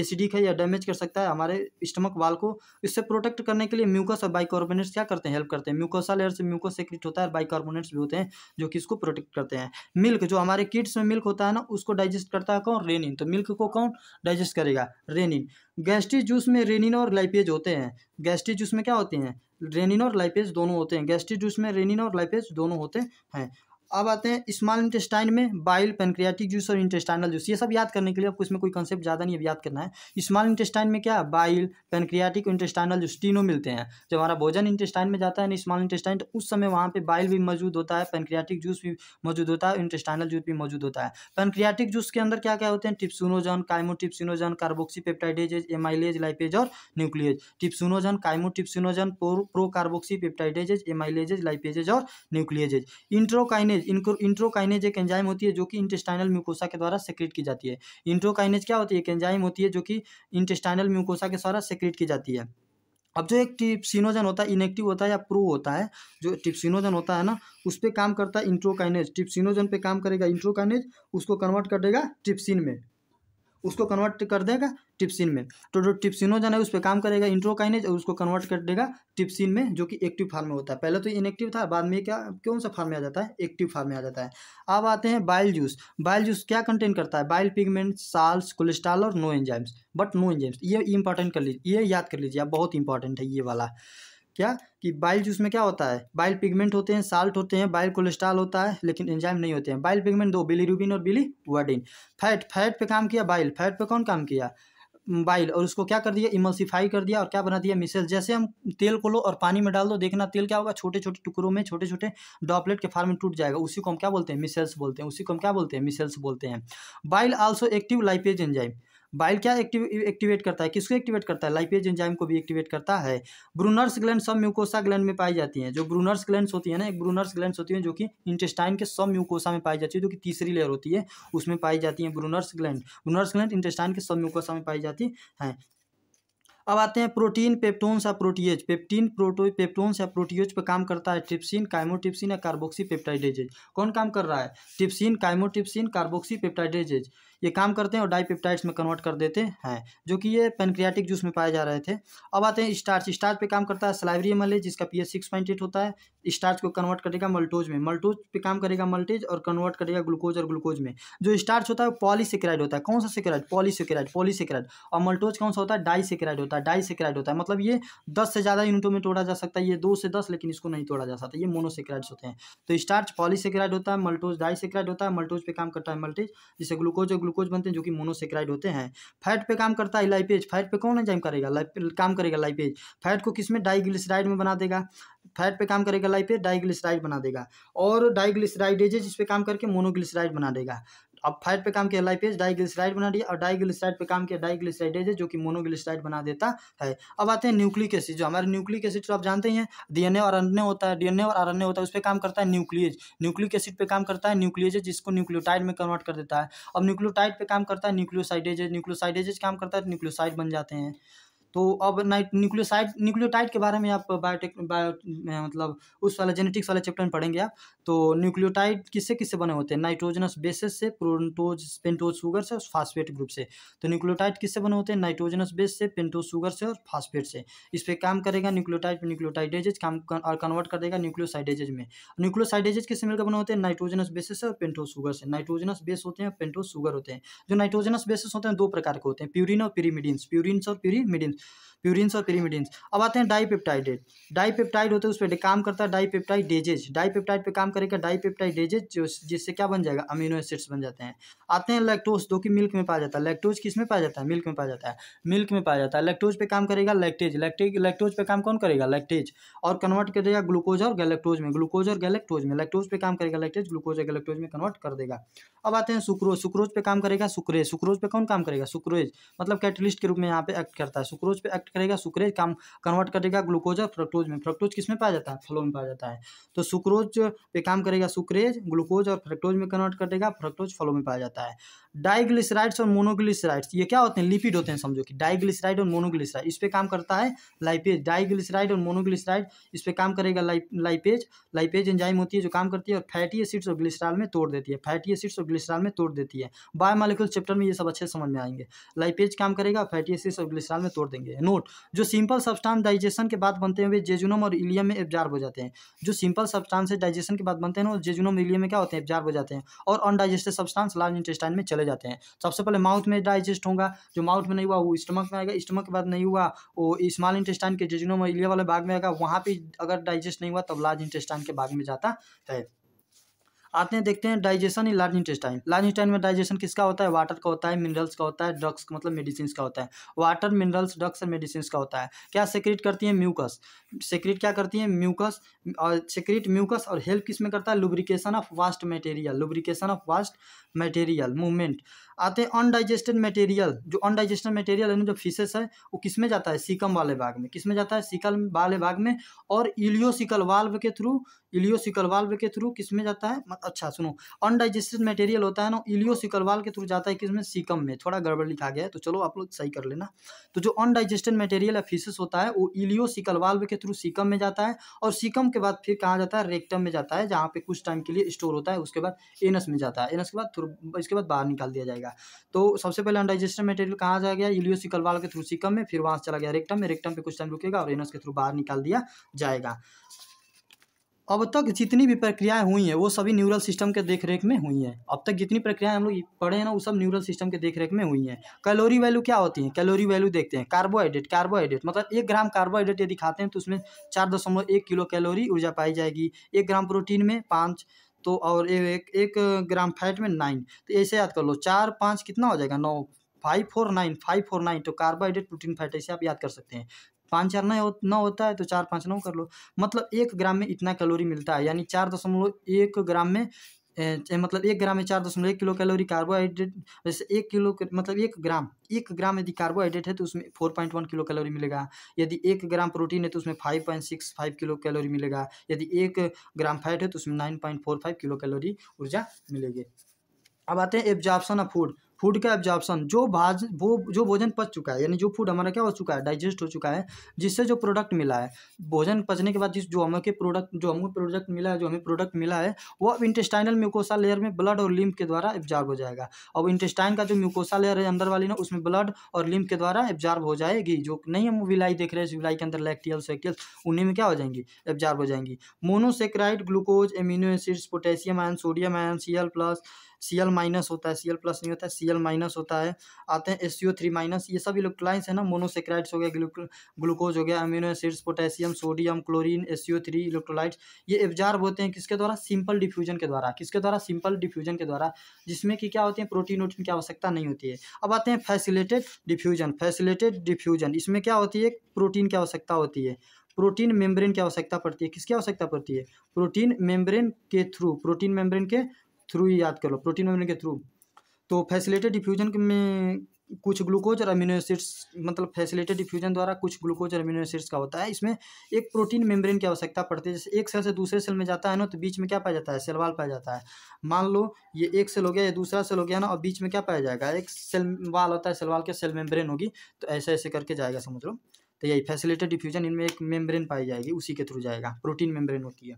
एसिडिक है या डैमेज कर सकता है हमारे स्टमक वाल को इससे प्रोटेक्ट करने के लिए म्यूकस और बाइकार्बोनेट क्या करते हैं हेल्प करते हैं म्यूकोसा लेयर से म्यूको सेक्रेट होता है और बाइकार्बोनेट्स भी होते हैं जो कि इसको प्रोटेक्ट करते हैं मिल्क जो हमारे किड्स में मिल्क होता है ना उसको डाइजेस्ट करता है कौन रेनिन तो मिल्क को कौन डाइजेस्ट करेगा रेनिन गैस्ट्रिक जूस में रेनिन और लाइपेज होते हैं गैस्ट्रिक जूस में क्या होते हैं रेनिन और लाइपेज दोनों होते हैं गैस्ट्रिक जूस में रेनिन और लाइपेज दोनों होते हैं अब आते हैं स्मॉल इंटेस्टाइन में बाइल पेनक्रियाटिक जूस और इंटेस्टाइनल जूस ये सब याद करने के लिए आपको इसमें कोई कंसेप्ट ज़्यादा नहीं अब याद करना है स्मॉल इंटेस्टाइन में क्या बाइल पेनक्रियाटिक इंटेस्टाइनल जूस तीनों मिलते हैं जब हमारा भोजन इंटेस्टाइन में जाता है ना स्मॉल इंटेस्टाइन तो उस समय वहाँ पर बाइल भी मौजूद होता है पेनक्रियाटिक जूस भी मौजूद होता है इंटेस्टाइनल जूस भी मौजूद होता है पेनक्रियाटिक जूस के अंदर क्या क्या होते हैं trypsinogen chymotrypsinogen peptidase amylase lipase और nuclease trypsinogen chymotrypsinogen pro peptidase amylase lipases और न्यूक्लियजेज इंट्रोकाइनेज इनको इंट्रोकाइनेज एक एंजाइम होती है जो कि इंटेस्टाइनल म्यूकोसा के द्वारा सेक्रेट की जाती है इंट्रोकाइनेज क्या होती है एक एंजाइम होती है जो कि इंटेस्टाइनल म्यूकोसा के द्वारा सेक्रेट की जाती है अब जो एक टिप्सिनोजन होता है इनेक्टिव होता है या प्रो होता है जो टिप्सिनोजन होता है ना उस पर काम करता है इंट्रोकाइनेज टिप्सिनोजन पे काम करेगा इंट्रोकाइनेज उसको कन्वर्ट कर देगा टिप्सिन में उसको कन्वर्ट कर देगा टिप्सिन में तो जो टिप्सिनो जाना है उस पर काम करेगा इंट्रोकाइनेज और उसको कन्वर्ट कर देगा टिप्सिन में जो कि एक्टिव फार्म में होता है पहले तो इनएक्टिव था बाद में क्या कौन सा फार्म में आ जाता है एक्टिव फार्म में आ जाता है अब आते हैं बाइल जूस बाइल जूस क्या कंटेन करता है बाइल पिगमेंट साल्स कोलेस्ट्रॉल और no enzymes but no enzymes ये इंपॉर्टेंट कर लीजिए ये याद कर लीजिए आप बहुत इंपॉर्टेंट है ये वाला क्या कि बाइल जूस में क्या होता है बाइल पिगमेंट होते हैं साल्ट होते हैं बाइल कोलेस्ट्रॉल होता है लेकिन एंजाइम नहीं होते हैं बाइल पिगमेंट दो बिली रूबिन और बिली वाडिन फैट फैट पे काम किया बाइल फैट पे कौन काम किया बाइल और उसको क्या कर दिया इमल्सीफाई कर दिया और क्या बना दिया मिसेल जैसे हम तेल को लो और पानी में डाल दो देखना तेल क्या होगा छोटे छोटे टुकड़ों में छोटे छोटे डॉपलेट के फार्म में टूट जाएगा उसी को हम क्या बोलते हैं मिसेल्स बोलते हैं उसी को हम क्या बोलते हैं मिसेल्स बोलते हैं bile also active lipase enzyme bile क्या एक्टिव एक्टिवेट करता है किसको एक्टिवेट करता है लाइपेज एंजाइम को भी एक्टिवेट करता है Brunner's gland submucosa gland में पाई जाती हैं जो ब्रूनर्स ग्लैंड होती है ना एक ब्रूनर्स ग्लैंड होती हैं जो कि इंटेस्टाइन के सब म्यूकोसा में पाई जाती है जो कि तीसरी लेयर होती है उसमें पाई जाती है Brunner's gland Brunner's gland intestine के सब म्यूकोसा में पाई जाती हैं अब आते हैं प्रोटीन पेप्टोन्स या प्रोटीएज पेप्टीन प्रोटो पेप्टोन्स या प्रोटीएज पर काम करता है ट्रिप्सिन काइमोटिप्सिन या कार्बोक्सी पेप्टाइडेजेज कौन काम कर रहा है ट्रिप्सिन काइमोटिप्सिन कार्बोक्सी पेप्टाइडेजेज ये काम करते हैं और डाईपेप्टाइड्स में कन्वर्ट कर देते हैं जो कि ये पेनक्रियाटिक जूस में पाए जा रहे थे अब आते हैं स्टार्च स्टार्च पे काम करता है सलाइवरी एमएलए जिसका पी सिक्स पॉइंट एट होता है स्टार्च को कन्वर्ट करेगा मल्टोज में मल्टोज पे काम करेगा मल्टेज और कन्वर्ट करेगा ग्लूकोज और ग्लूकोज में जो स्टार्च होता है पॉली पॉलीसेक्राइड होता है कौन सा सेक्राइड पॉलीसेक्राइड पॉलीसेक्राइड और मल्टोज कौन सा होता है डाईसेक्राइड होता है डाईसेक्राइड होता है मतलब ये दस से ज़्यादा यूनिटों में तोड़ा जा सकता है ये दो से दस लेकिन इसको नहीं तोड़ा जा सकता ये मोनोसेक्राइड्स होते हैं तो स्टार्च पॉलीसेक्राइड होता है मल्टोज डाईसेक्राइड होता है मल्टोज पे काम करता है मल्टेज जिसे ग्लूकोज और ग्लूकोज बनते हैं जो कि मोनोसेक्राइड होते हैं फैट पे काम करता है लाइपेज फैट पे कौन एंजाइम करेगा काम करेगा लाइपेज फैट को किसमें डाइग्लिसराइड में बना देगा फैट पे काम करेगा लाइपेज डाइग्लिसराइड बना देगा और डाइग्लिसराइडेज इस पर काम करके मोनोग्लिसराइड बना देगा अब फैट पे काम किया लाइपेज डाइग्लिसराइड बना दिया और डाइग्लिसराइड पे काम किया डाइग्लिसराइडेज है जो कि मोनोग्लिसराइड बना देता है अब आते हैं न्यूक्लिक एसिड जो हमारे न्यूक्लिक एसिड तो आप जानते हैं डीएनए और अन्य होता है डीएनए और अन्य होता है उस पर काम करता है न्यूक्लियज न्यूक्लिक एसिड पर काम करता है न्यूक्लियज जिसको न्यूक्लियोटाइड में कन्वर्ट कर देता है अब न्यूक्लियोटाइड पर काम करता है न्यूक्लियोसाइडेज न्यूक्लियोसाइडेज काम करता है न्यूक्लियोसाइड बन जाते हैं तो अब न्यूक्लियोसाइड न्यूक्लियोटाइड के बारे में आप बायोटेक बायो मतलब उस वाले जेनेटिक्स वाले चैप्टर में पढ़ेंगे आप तो न्यूक्लियोटाइड किससे किससे बने होते हैं नाइट्रोजनस बेसिस से प्रोटोज पेंटोज शुगर से और फास्फेट ग्रुप से तो न्यूक्लियोटाइड किससे बने होते हैं नाइट्रोजनस बेस से पेंटोज शुगर से और फास्फेट से इस पर काम करेगा न्यूक्लियोटाइड पर न्यूक्लियोटाइडेजेज काम और कन्वर्ट कर देगा न्यूक्लियोसाइडेजेज में न्यूक्लियोसाइडेजेज किससे मिलकर बने होते हैं नाइट्रोजनस बेसिस से और पेंटोज शुगर से नाइट्रोजनस बेस होते हैं पेंटोज शुगर होते हैं जो नाइट्रोजनस बेसिस होते हैं दो प्रकार के होते हैं प्यूरिन और पिरीमिडिन प्यूरिन और पिरीमिडिन प्यूरिन्स और पिरीमिडिन्स अब आते हैं डाईपेप्टाइडेट डाईपेप्टाइड होते हैं उस पर काम करता है डाईपेप्टाइड डेजेज डाईपेप्टाइड पे काम करेगा डाईपेप्टाइड डेजेज जो जिससे क्या बन जाएगा अमीनो एसिड्स बन जाते हैं आते हैं लैक्टोज दो कि मिल्क में पाया जाता है लैक्टोज किस में पाया जाता है मिल्क में पाया जाता है मिल्क में पाया जाता है लैक्टोज पे काम करेगा लैक्टेज लैक्टेज लैक्टोज पे काम कौन करेगा लैक्टेज और कन्वर्ट कर देगा ग्लूकोज और गैलेक्टोज में ग्लूकोज और गैलेक्टोज में लैक्टोज पे काम करेगा लैक्टेज ग्लूकोज और गैलेक्टोज में कन्वर्ट कर देगा अब आते हैं सुक्रोज सुक्रोज पे काम करेगा सुक्रेज सुक्रोज पे कौन काम करेगा सुक्रोज मतलब कैटलिस्ट के रूप में यहाँ पे एक्ट करता है सुक्रोज फ्रक्टोज पे एक्ट करेगा सुक्रेज काम कन्वर्ट करेगा ग्लूकोज और फ्रक्टोज में फ्रक्टोज किस में पाया जाता है फ्लो में पाया जाता है तो सुक्रोज पे काम करेगा सुक्रेज ग्लूकोज और फ्रक्टोज में कन्वर्ट कर देगा फ्रक्टोज फ्लो में पाया जाता है डाइग्लिसराइड्स और मोनोग्लिसराइड्स ये क्या होते हैं लिपिड होते हैं समझो कि डाइग्लिसराइड और मोनोग्लिसराइड इस पर काम करता है लाइपेज डाइग्लिसराइड और मोनोग्लिसराइड इस पर काम करेगा लाइपेज लाइपेज एंजाइम होती है जो काम करती है और फैटी एसिड्स और ग्लिसराल में तोड़ देती है फैटी एसिड्स और ग्लिसराल में तोड़ देती है बायोमालिक्यूल चैप्टर में ये सब अच्छे समझ में आएंगे लाइपेज काम करेगा फैटी एसिड्स और ग्लिसराल में तोड़ देंगे करेंगे नोट जो सिंपल सब्सटेंस डाइजेशन के बाद बनते हुए जेजुनम और इलियम में एब्जार्ब हो जाते हैं जो सिंपल सब्सटेंस डाइजेशन के बाद बनते हैं ना जेजुनम इलियम में क्या होते हैं एब्जार्ब हो जाते हैं और अनडाइजेस्टेड सब्सटांस लार्ज इंटेस्टाइन में चले जाते हैं सबसे पहले माउथ में डाइजेस्ट होगा जो माउथ में नहीं हुआ वो स्टमक में आएगा स्टमक के बाद नहीं हुआ वो स्मॉल इंटेस्टाइन के जेजुनम और इलिया वाले भाग में आएगा वहाँ पर अगर डाइजेस्ट नहीं हुआ तब लार्ज इंटेस्टाइन के भाग में जाता है आते हैं देखते हैं digestion in large intestine large intestine में डाइजेशन किसका होता है वाटर का होता है मिनरल्स का होता है ड्रग्स मतलब मेडिसिन का होता है वाटर मिनरल्स ड्रग्स और मेडिसिन का होता है क्या सेक्रेट करती है म्यूकस सेक्रेट क्या करती है म्यूकस और सेक्रेट म्यूकस और हेल्प किस में करता है lubrication of waste material lubrication of waste material movement आते हैं अनडाइजेस्टेड मटेरियल जो अनडाइजेस्टेड मटेरियल है ना जो फिशेस है वो किस में जाता है सीकम वाले भाग में किस में जाता है सीकम वाले भाग में और इलियोसिकल वाल्व के थ्रू इलियोसिकल वाल्व के थ्रू किस में जाता है अच्छा सुनो अनडाइजेस्टेड मटेरियल होता है ना इलियोसिकल वाल्व के थ्रू जाता है किस में सीकम में थोड़ा गड़बड़ लिखा गया है तो चलो आप लोग सही कर लेना तो जो अनडाइजेस्टेड मटेरियल है फीसिस होता है वो इलियोसिकल वाल्व के थ्रू सीकम में जाता है और सीकम के बाद फिर कहाँ जाता है रेक्टम में जाता है जहाँ पे कुछ टाइम के लिए स्टोर होता है उसके बाद एनस में जाता है एनस के बाद इसके बाद बाहर निकाल दिया जाएगा तो सबसे पहले अनडाइजेस्टेड मटेरियल कहाँ जाया गया इलियोसिकल वाल्व के थ्रू सिकम में फिर वहाँ से चला गया रेक्टम में रेक्टम पर कुछ टाइम रुकेगा और एनस के थ्रू बाहर निकाल दिया जाएगा अब तक जितनी भी प्रक्रियाएं हुई हैं वो सभी न्यूरल सिस्टम के देख रेख में हुई हैं अब तक जितनी प्रक्रियाएं हम लोग पढ़े हैं ना वो सब न्यूरल सिस्टम के देख रेख में हुई हैं कैलोरी वैल्यू क्या होती है कैलोरी वैल्यू देखते हैं कार्बोहाइड्रेट कार्बोहाइड्रेट मतलब एक ग्राम कार्बोहाइड्रेट यदि खाते हैं तो उसमें चार दशमलव एक किलो कैलोरी ऊर्जा पाई जाएगी एक ग्राम प्रोटीन में पाँच तो और एक एक ग्राम फैट में नाइन तो ऐसे याद कर लो चार पाँच कितना हो जाएगा नौ five four nine five four nine तो कार्बोहाइड्रेट प्रोटीन फैट ऐसे आप याद कर सकते हैं पाँच चार नौ नौ होता है तो चार पाँच नौ कर लो मतलब एक ग्राम में इतना कैलोरी मिलता है यानी चार दशमलव एक ग्राम में ए, मतलब एक ग्राम में चार दशमलव एक किलो कैलोरी कार्बोहाइड्रेट जैसे एक किलो मतलब एक ग्राम एक ग्राम यदि कार्बोहाइड्रेट है तो उसमें four point one kilo calorie मिलेगा यदि एक ग्राम प्रोटीन है तो उसमें five point six five kilo calorie मिलेगा यदि एक ग्राम फैट है तो उसमें nine point four five kilo calorie ऊर्जा मिलेगी अब आते हैं एब्जॉर्प्शन ऑफ फूड फूड का एब्जॉर्प्शन जो भाज वो जो भोजन पच चुका है यानी जो फूड हमारा क्या हो चुका है डाइजेस्ट हो चुका है जिससे जो प्रोडक्ट मिला है भोजन पचने के बाद जिस जो हमें के प्रोडक्ट जो हमें प्रोडक्ट मिला है जो हमें प्रोडक्ट मिला है वो अब इंटेस्टाइनल म्यूकोसा लेयर में ब्लड और लिम्फ के द्वारा एब्जॉर्ब हो जाएगा अब इंटेस्टाइन का जो म्यूकोसा लेयर है अंदर वाली ना उसमें ब्लड और लिम्फ के द्वारा एब्जॉर्ब हो जाएगी जो नहीं हम विलाई देख रहे हैं विलाई के अंदर लैक्टियल सेक्टियल उन्हीं में क्या हो जाएंगी एब्जॉर्ब हो जाएंगी monosaccharide glucose amino acids potassium ion sodium ion C plus C L minus होता है सी एल प्लस नहीं होता है सी एल माइनस होता है आते हैं S C O three minus ये सब इलेक्ट्रोलाइंस है ना मोनोसेक्राइड्स हो गया ग्लूकोज हो गया amino acids potassium sodium chlorine S C O three electrolytes ये एब्जार्व होते हैं किसके द्वारा सिंपल डिफ्यूजन के द्वारा किसके द्वारा सिंपल डिफ्यूजन के द्वारा जिसमें कि क्या होते हैं प्रोटीन वोटीन की आवश्यकता नहीं होती है अब आते हैं फैसिलेटेड डिफ्यूजन फैसिलेटेड डिफ्यूजन इसमें क्या होती है प्रोटीन की आवश्यकता होती है प्रोटीन मेम्ब्रेन की आवश्यकता पड़ती है किसकी आवश्यकता पड़ती है प्रोटीन मेम्ब्रेन के थ्रू प्रोटीन मेम्ब्रेन के थ्रू ही याद कर लो प्रोटीन अमीनो के थ्रू तो फैसिलेटेड डिफ्यूजन में कुछ ग्लूकोज और अमीनो एसिड्स मतलब फैसिलेटेड डिफ्यूजन द्वारा कुछ ग्लूकोज और अमीनो एसिड्स का होता है इसमें एक प्रोटीन मेम्ब्रेन की आवश्यकता पड़ती है जैसे एक सेल से दूसरे सेल में जाता है ना तो बीच में क्या पाया जाता है सेलवाल पाया जाता है मान लो ये एक सेल हो गया ये दूसरा सेल हो गया ना और बीच में क्या पाया जाएगा एक सेल वाल होता है सेलवाल के सेल मेम्ब्रेन होगी तो ऐसे ऐसे करके जाएगा समझ लो तो यही फैसिलेटेड डिफ्यूजन इनमें एक मेम्ब्रेन पाई जाएगी उसी के थ्रू जाएगा प्रोटीन मेम्ब्रेन होती है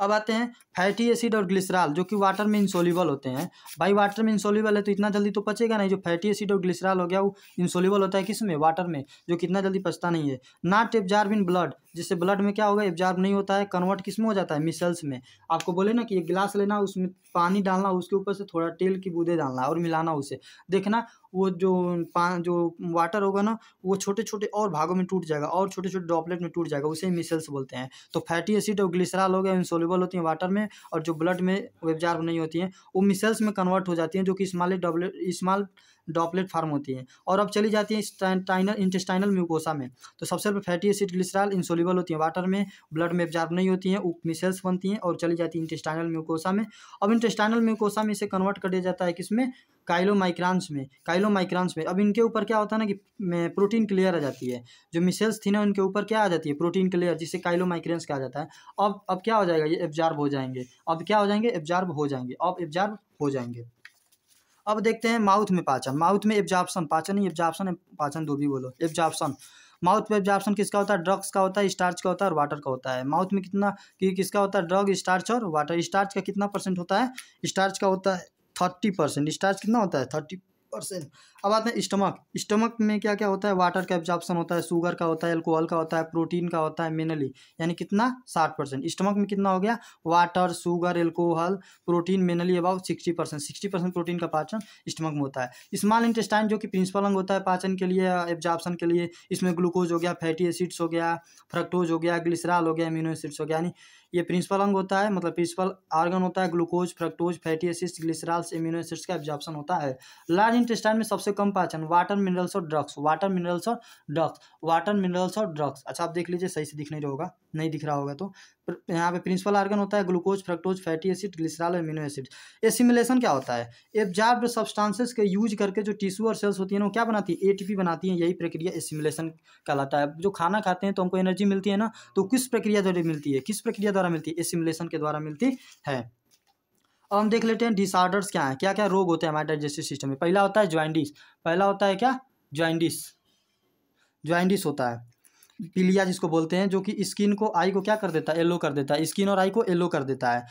अब आते हैं फैटी एसिड और ग्लिसराल जो कि वाटर में इंसोलिबल होते हैं भाई वाटर में इंसोलिबल है तो इतना जल्दी तो पचेगा नहीं जो फैटी एसिड और ग्लिसराल हो गया वो इंसोलिबल होता है किस में वाटर में जो कितना जल्दी पचता नहीं है ना टेबजार बिन ब्लड जिससे ब्लड में क्या होगा एब्जॉर्ब नहीं होता है कन्वर्ट किस में हो जाता है मिसल्स में आपको बोले ना कि एक गिलास लेना उसमें पानी डालना उसके ऊपर से थोड़ा तेल की बूंदे डालना और मिलाना उसे देखना वो जो पान जो वाटर होगा ना वो छोटे छोटे और भागों में टूट जाएगा और छोटे छोटे ड्रॉपलेट में टूट जाएगा उसे मिसल्स बोलते हैं तो फैटी एसिड और ग्लिसराल हो गया इंसोलेबल होती हैं वाटर में और जो ब्लड में एब्जॉर्ब नहीं होती हैं वो मिसल्स में कन्वर्ट हो जाती हैं जो कि small droplet small droplet form होती है और अब चली जाती है टाइनल इंटेस्टाइनल म्यूकोसा में तो सबसे पहले फैटी एसिड ग्लिसराल इंसोलिबल होती है वाटर में ब्लड में एब्जार्ब नहीं होती हैं मिसेल्स बनती हैं और चली जाती है इंटेस्टाइनल म्यूकोसा में अब इंटेस्टाइनल म्यूकोसा में इसे कन्वर्ट कर दिया जाता है किसमें काइलोमाइक्रांस में काइलोमाइक्रांस में अब इनके ऊपर क्या होता है ना कि प्रोटीन क्लियर आ जाती है जो मिसेल्स थी ना उनके ऊपर क्या आ जाती है प्रोटीन क्लियर जिसे काइलोमाइक्रेंस कहा जाता है अब अब क्या हो जाएगा ये एब्जार्ब हो जाएंगे अब क्या हो जाएंगे एब्जार्ब हो जाएंगे अब एब्जार्ब हो जाएंगे अब देखते हैं माउथ में पाचन माउथ में एब्जॉर्प्शन पाचन ही एब्जॉर्प्शन पाचन दो भी बोलो एब्जॉर्प्शन माउथ में एब्जॉर्प्शन किसका होता है ड्रग्स का होता है स्टार्च का होता है और वाटर का होता है माउथ में कितना कि किसका होता है ड्रग स्टार्च और वाटर स्टार्च का कितना परसेंट होता है स्टार्च का होता है थर्टी परसेंट स्टार्च कितना होता है थर्टी परसेंट अब आते हैं स्टमक स्टमक में क्या क्या होता है वाटर का एब्जॉर्प्शन होता है शुगर का होता है एल्कोहल का होता है प्रोटीन का होता है मेनली यानी कितना साठ परसेंट स्टमक में कितना हो गया water sugar alcohol protein mainly about sixty percent sixty percent protein का पाचन स्टमक में होता है स्मॉल इंटेस्टाइन जो कि प्रिंसिपल अंग होता है पाचन के लिए एब्जॉर्प्शन के लिए इसमें ग्लूकोज हो गया फैटी एसिड्स हो गया फ्रक्टोज हो गया ग्लिसराल हो गया इम्यूनो एसिड्स हो गया यानी ये प्रिंसिपल अंग होता है मतलब प्रिंसिपल ऑर्गन होता है glucose fructose fatty acids glycerols amino acids का एब्जॉर्प्शन होता है लार्ज इंटेस्टाइन में सबसे सबसे कम पहचान वाटर मिनरल्स और ड्रग्स वाटर मिनरल्स और ड्रग्स वाटर मिनरल्स और ड्रग्स अच्छा आप देख लीजिए सही से दिख नहीं रहा होगा नहीं दिख रहा होगा तो यहाँ पे प्रिंसिपल आर्गन होता है glucose fructose fatty acid glycerol और अमीनो एसिड सिमुलेशन क्या होता है एब्जार्ब सब्सटांसेस के यूज करके जो टिश्यू और सेल्स होती है ना वो क्या बनाती है एटीपी बनाती है यही प्रक्रिया सिमुलेशन कहलाता है जो खाना खाते हैं तो हमको एनर्जी मिलती है ना तो किस प्रक्रिया द्वारा मिलती है किस प्रक्रिया द्वारा मिलती है सिमुलेशन के द्वारा मिलती है अब हम देख लेते हैं डिसऑर्डर्स क्या है क्या क्या रोग होते हैं हमारे डाइजेस्टिव सिस्टम में पहला होता है ज्वाइंडिस पहला होता है क्या ज्वाइंडिस ज्वाइंडिस होता है पीलिया जिसको बोलते हैं जो कि स्किन को आई को क्या कर देता है येलो कर देता है स्किन और आई को येलो कर देता है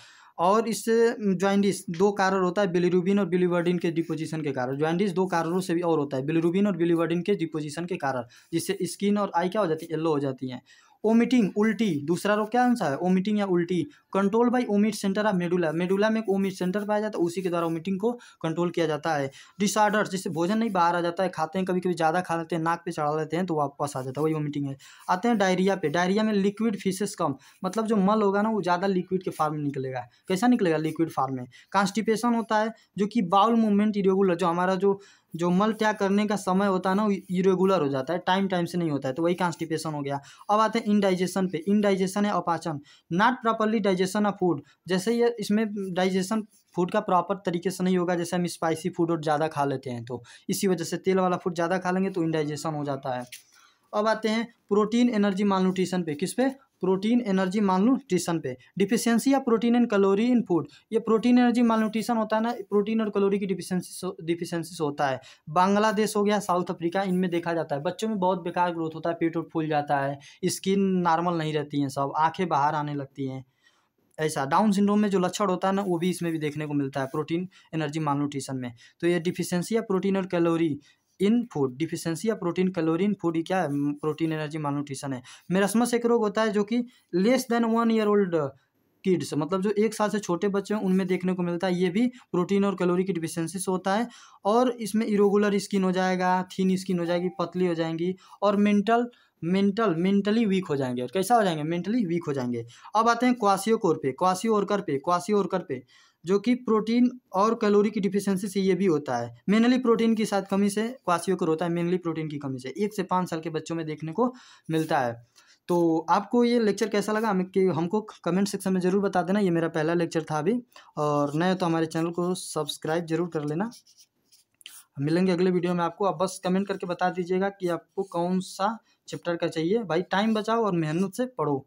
और इससे ज्वाइंडिस दो कारण होता है बिलीरुबिन और बिलीवर्डिन के डिपोजिशन के कारण ज्वाइंडिस दो कारणों से भी और होता है बिलीरुबिन और बिलीवर्डिन के डिपोजिशन के कारण जिससे स्किन और आई क्या हो जाती है येलो हो जाती हैं ओमिटिंग उल्टी दूसरा रोग क्या आंसर है ओमिटिंग या उल्टी control by vomit center of medulla medulla में एक ओमिट सेंटर पाया जाता है उसी के द्वारा ओमिटिंग को कंट्रोल किया जाता है डिसऑर्डर जैसे भोजन नहीं बाहर आ जाता है खाते हैं कभी कभी ज़्यादा खा लेते हैं नाक पे चढ़ा लेते हैं तो वापस आ जाता है वही ओमिटिंग है आते हैं डायरिया पे डायरिया में लिक्विड फिशेस कम मतलब जो मल होगा ना वो ज़्यादा लिक्विड के फार्म में निकलेगा कैसा निकलेगा लिक्विड फार्म में कॉन्स्टिपेशन होता है जो कि बाउल मूवमेंट इरेगुलर जो हमारा जो जो मल त्याग करने का समय होता है ना इरेगुलर हो जाता है टाइम टाइम से नहीं होता है तो वही कॉन्स्टिपेशन हो गया अब आते हैं इनडाइजेशन पे इनडाइजेशन है अपाचन not properly digestion of food जैसे ये इसमें डाइजेशन फूड का प्रॉपर तरीके से नहीं होगा जैसे हम स्पाइसी फूड और ज़्यादा खा लेते हैं तो इसी वजह से तेल वाला फूड ज़्यादा खा लेंगे तो इनडाइजेशन हो जाता है अब आते हैं प्रोटीन एनर्जी माल न्यूट्रिशन पे किस पे प्रोटीन एनर्जी मान न्यूट्रिशन पे डिफिशियंसी या protein and calorie in food ये प्रोटीन एनर्जी माल न्यूट्रिशन होता है ना प्रोटीन और कैलोरी की डिफिशियंसी डिफिशियंसी होता है बांग्लादेश हो गया साउथ अफ्रीका इनमें देखा जाता है बच्चों में बहुत बेकार ग्रोथ होता है पेट उट फूल जाता है स्किन नॉर्मल नहीं रहती हैं सब आँखें बाहर आने लगती हैं ऐसा डाउन सिंड्रोम में जो लक्षण होता है ना वो भी इसमें भी देखने को मिलता है प्रोटीन एनर्जी माल न्यूट्रिशन में तो ये डिफिशियंसी या प्रोटीन और कैलोरी इन फूड डिफिशेंसी या प्रोटीन इन फूड क्या है प्रोटीन एनर्जी माल न्यूट्रिशन है मेरासमस एक रोग होता है जो कि less than one year old kids मतलब जो एक साल से छोटे बच्चे हैं उनमें देखने को मिलता है ये भी प्रोटीन और कैलोरी की डिफिशेंसी से होता है और इसमें इरेगुलर स्किन हो जाएगा थीन स्किन हो जाएगी पतली हो जाएंगी और मेंटल मेंटल मेंटली वीक हो जाएंगे और कैसा हो जाएंगे मेंटली वीक हो जाएंगे अब आते हैं क्वासियो कोर पे क्वासियो ओरकर पे क्वासियो ओरकर पे जो कि प्रोटीन और कैलोरी की डिफिशेंसी से ये भी होता है मेनली प्रोटीन के साथ कमी से क्वासियों को रोता है मेनली प्रोटीन की कमी से एक से पाँच साल के बच्चों में देखने को मिलता है तो आपको ये लेक्चर कैसा लगा हमें कि हमको कमेंट सेक्शन में ज़रूर बता देना ये मेरा पहला लेक्चर था अभी और नए तो हमारे चैनल को सब्सक्राइब जरूर कर लेना मिलेंगे अगले वीडियो में आपको आप बस कमेंट करके बता दीजिएगा कि आपको कौन सा चैप्टर का चाहिए भाई टाइम बचाओ और मेहनत से पढ़ो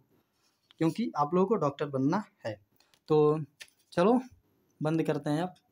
क्योंकि आप लोगों को डॉक्टर बनना है तो चलो बंद करते हैं आप